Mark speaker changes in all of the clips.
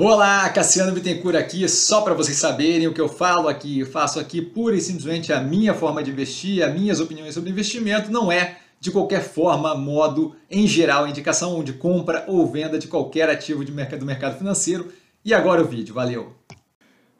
Speaker 1: Olá, Cassiano Bittencourt aqui, só para vocês saberem o que eu falo aqui, eu faço aqui pura e simplesmente a minha forma de investir, as minhas opiniões sobre investimento, não é de qualquer forma, modo, em geral, indicação de compra ou venda de qualquer ativo de mercado, do mercado financeiro. E agora o vídeo, valeu!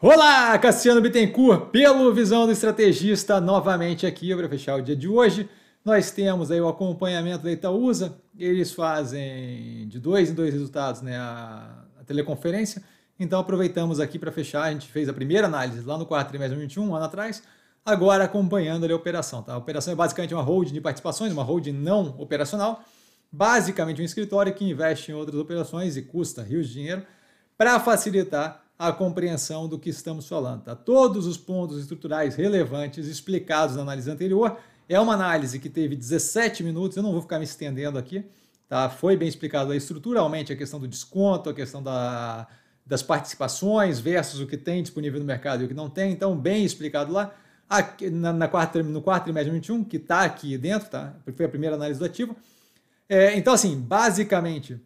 Speaker 1: Olá, Cassiano Bittencourt, pelo Visão do Estrategista, novamente aqui para fechar o dia de hoje. Nós temos aí o acompanhamento da Itaúsa, eles fazem de dois em dois resultados, né? A teleconferência. Então aproveitamos aqui para fechar, a gente fez a primeira análise lá no quarto trimestre de um ano atrás, agora acompanhando ali a operação. Tá? A operação é basicamente uma holding de participações, uma holding não operacional, basicamente um escritório que investe em outras operações e custa rios de dinheiro para facilitar a compreensão do que estamos falando. Tá? Todos os pontos estruturais relevantes explicados na análise anterior. É uma análise que teve 17 minutos, eu não vou ficar me estendendo aqui. Tá? Foi bem explicado aí estruturalmente a questão do desconto, a questão da, das participações versus o que tem disponível no mercado e o que não tem. Então, bem explicado lá. Aqui, na, na quarta, no quarto trimestre de 21, que está aqui dentro, tá? foi a primeira análise do ativo. É, então, assim, basicamente,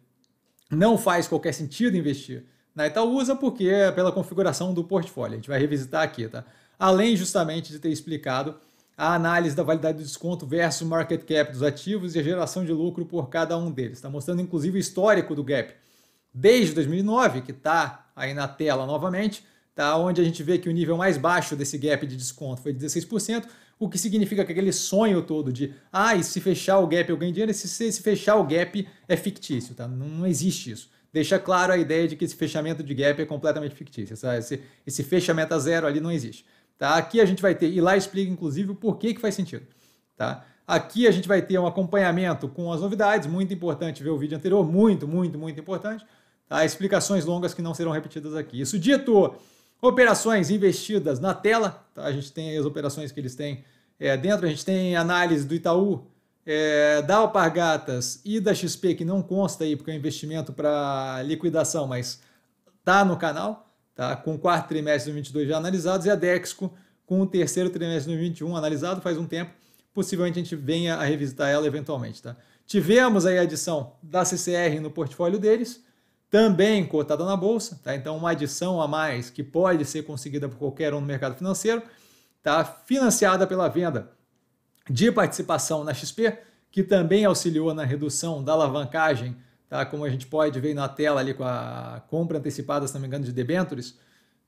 Speaker 1: não faz qualquer sentido investir na Itaúsa porque é pela configuração do portfólio. A gente vai revisitar aqui, tá? Além justamente de ter explicado a análise da validade do desconto versus market cap dos ativos e a geração de lucro por cada um deles. Está mostrando inclusive o histórico do gap desde 2009, que está aí na tela novamente, tá onde a gente vê que o nível mais baixo desse gap de desconto foi 16%, o que significa que aquele sonho todo de ah, e se fechar o gap eu ganho dinheiro, e se, se fechar o gap é fictício, tá? Não, não existe isso. Deixa claro a ideia de que esse fechamento de gap é completamente fictício. Essa, esse, esse fechamento a zero ali não existe. Tá? Aqui a gente vai ter, e lá explica inclusive o porquê que faz sentido. Tá? Aqui a gente vai ter um acompanhamento com as novidades, muito importante ver o vídeo anterior, muito, muito, muito importante. Tá? Explicações longas que não serão repetidas aqui. Isso dito, operações investidas na tela, tá? a gente tem as operações que eles têm é, dentro, a gente tem análise do Itaú, é, da Alpargatas e da XP, que não consta aí porque é um investimento para liquidação, mas tá no canal tá? com o quarto trimestre de 2022 já analisados, e a Dexco com o terceiro trimestre de 2021 analisado faz um tempo. Possivelmente a gente venha a revisitar ela eventualmente. Tá? Tivemos aí a adição da CCR no portfólio deles, também cotada na bolsa, tá? então uma adição a mais que pode ser conseguida por qualquer um no mercado financeiro, tá? financiada pela venda de participação na XP, que também auxiliou na redução da alavancagem tá? como a gente pode ver na tela ali com a compra antecipada, se não me engano, de debêntures.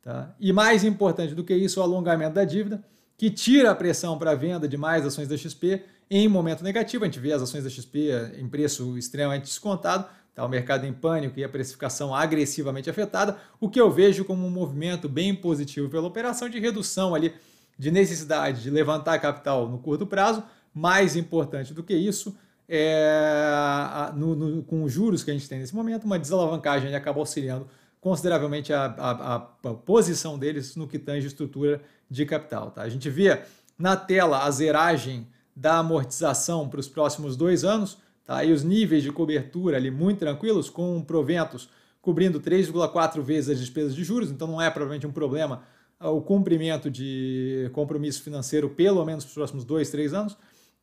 Speaker 1: Tá? E mais importante do que isso, o alongamento da dívida, que tira a pressão para a venda de mais ações da XP em momento negativo. A gente vê as ações da XP em preço extremamente descontado, tá? o mercado em pânico e a precificação agressivamente afetada, o que eu vejo como um movimento bem positivo pela operação de redução ali de necessidade de levantar capital no curto prazo. Mais importante do que isso, é, no, no, com os juros que a gente tem nesse momento, uma desalavancagem acaba auxiliando consideravelmente a, a, a, posição deles no que tange estrutura de capital. Tá? A gente vê na tela a zeragem da amortização para os próximos dois anos, tá? e os níveis de cobertura ali muito tranquilos, com proventos cobrindo 3,4 vezes as despesas de juros, então não é provavelmente um problema ah, o cumprimento de compromisso financeiro, pelo menos para os próximos dois, três anos.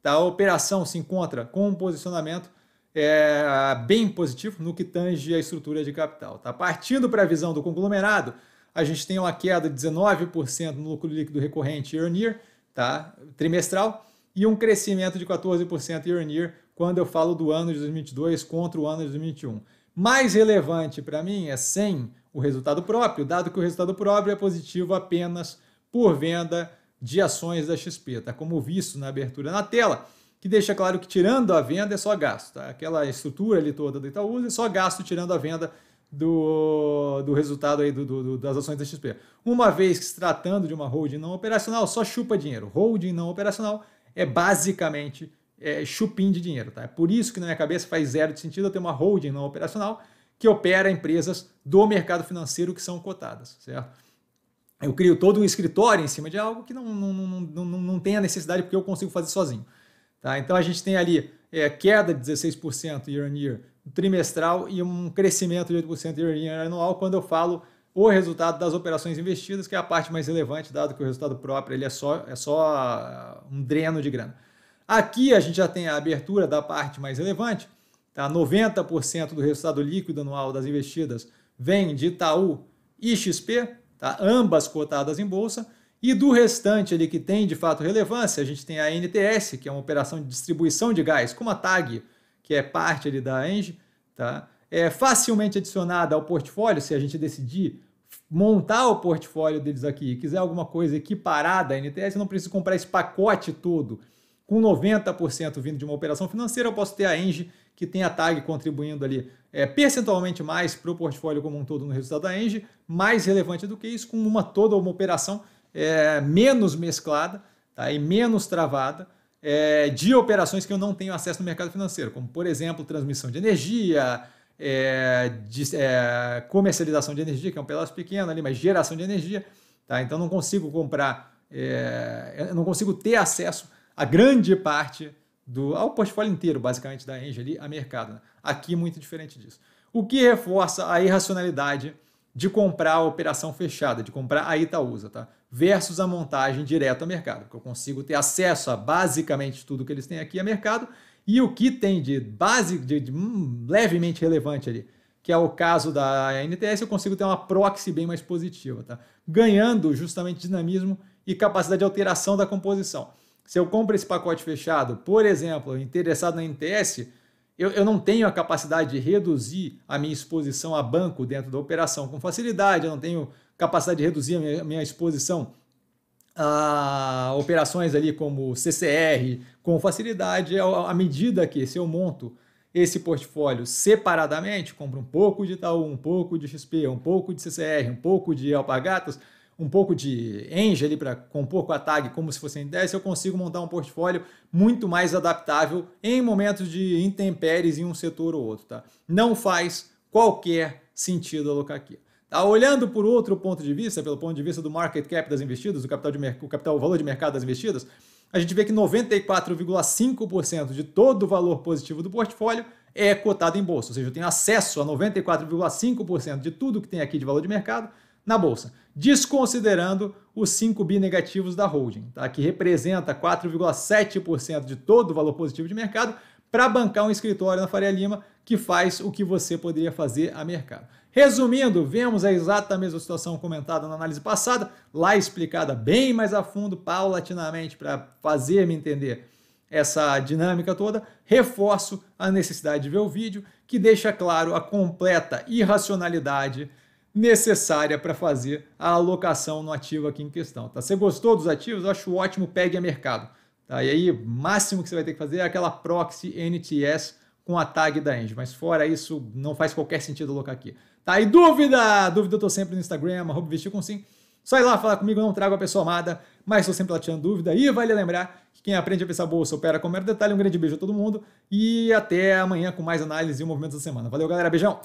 Speaker 1: A operação se encontra com um posicionamento é, bem positivo no que tange a estrutura de capital. Tá? Partindo para a visão do conglomerado, a gente tem uma queda de 19% no lucro líquido recorrente year on year, tá? trimestral, e um crescimento de 14% year on year quando eu falo do ano de 2022 contra o ano de 2021. Mais relevante para mim é sem o resultado próprio, dado que o resultado próprio é positivo apenas por venda de ações da XP, tá? Como visto na abertura na tela, que deixa claro que tirando a venda é só gasto, tá? Aquela estrutura ali toda do Itaúsa é só gasto tirando a venda do, do resultado aí do, do, das ações da XP. Uma vez que se tratando de uma holding não operacional, só chupa dinheiro. Holding não operacional é basicamente é, chupim de dinheiro, tá? É por isso que na minha cabeça faz zero de sentido eu ter uma holding não operacional que opera empresas do mercado financeiro que são cotadas, certo? eu crio todo um escritório em cima de algo que não, não, não, não, não tem a necessidade porque eu consigo fazer sozinho. Tá? Então a gente tem ali é, queda de 16% year on year trimestral e um crescimento de 8% year on year anual quando eu falo o resultado das operações investidas, que é a parte mais relevante, dado que o resultado próprio ele é, só, é só ah, um dreno de grana. Aqui a gente já tem a abertura da parte mais relevante, tá? 90% do resultado líquido anual das investidas vem de Itaú e XP, tá? ambas cotadas em bolsa. E do restante ali que tem de fato relevância, a gente tem a NTS, que é uma operação de distribuição de gás, como a TAG, que é parte ali da ENGE, tá? é facilmente adicionada ao portfólio, se a gente decidir montar o portfólio deles aqui e quiser alguma coisa equiparada à NTS, não precisa comprar esse pacote todo com 90% vindo de uma operação financeira, eu posso ter a Enge, que tem a TAG contribuindo ali é, percentualmente mais para o portfólio como um todo no resultado da Enge, mais relevante do que isso, com uma toda uma operação é, menos mesclada tá? e menos travada é, de operações que eu não tenho acesso no mercado financeiro, como, por exemplo, transmissão de energia, é, de, é, comercialização de energia, que é um pedaço pequeno ali, mas geração de energia. Tá? Então não consigo comprar, é, não consigo ter acesso a grande parte do ao portfólio inteiro, basicamente, da Angel ali, a mercado. Né? Aqui, muito diferente disso. O que reforça a irracionalidade de comprar a operação fechada, de comprar a Itaúsa, tá? versus a montagem direta a mercado, que eu consigo ter acesso a basicamente tudo que eles têm aqui a mercado, e o que tem de base, de, de hum, levemente relevante ali, que é o caso da NTS, eu consigo ter uma proxy bem mais positiva, tá? ganhando justamente dinamismo e capacidade de alteração da composição. Se eu compro esse pacote fechado, por exemplo, interessado na NTS, eu, eu não tenho a capacidade de reduzir a minha exposição a banco dentro da operação com facilidade, eu não tenho capacidade de reduzir a minha, minha exposição a operações ali como CCR com facilidade, à medida que se eu monto esse portfólio separadamente, compro um pouco de Itaú, um pouco de XP, um pouco de CCR, um pouco de Alpagatas, um pouco de Eng ali para compor com a tag como se fosse em 10, eu consigo montar um portfólio muito mais adaptável em momentos de intempéries em um setor ou outro. Tá? Não faz qualquer sentido alocar aqui. Tá? Olhando por outro ponto de vista, pelo ponto de vista do market cap das investidas, do capital de o capital, o valor de mercado das investidas, a gente vê que 94,5% de todo o valor positivo do portfólio é cotado em bolsa, ou seja, eu tenho acesso a 94,5% de tudo que tem aqui de valor de mercado na bolsa, desconsiderando os 5 bi negativos da holding, tá? que representa 4,7% de todo o valor positivo de mercado, para bancar um escritório na Faria Lima que faz o que você poderia fazer a mercado. Resumindo, vemos a exata mesma situação comentada na análise passada, lá explicada bem mais a fundo, paulatinamente, para fazer-me entender essa dinâmica toda, reforço a necessidade de ver o vídeo, que deixa claro a completa irracionalidade necessária para fazer a alocação no ativo aqui em questão. Tá? Você gostou dos ativos? Eu acho ótimo, pegue a mercado. Tá? E aí, o máximo que você vai ter que fazer é aquela proxy NTS com a tag da Engie. Mas fora isso, não faz qualquer sentido alocar aqui. Tá? E dúvida? Dúvida eu tô sempre no Instagram, com sim. Só ir lá falar comigo, não trago a pessoa amada, mas estou sempre lá tirando dúvida. E vale lembrar que quem aprende a pensar bolsa opera com o mero detalhe. Um grande beijo a todo mundo e até amanhã com mais análise e o movimento da semana. Valeu, galera. Beijão!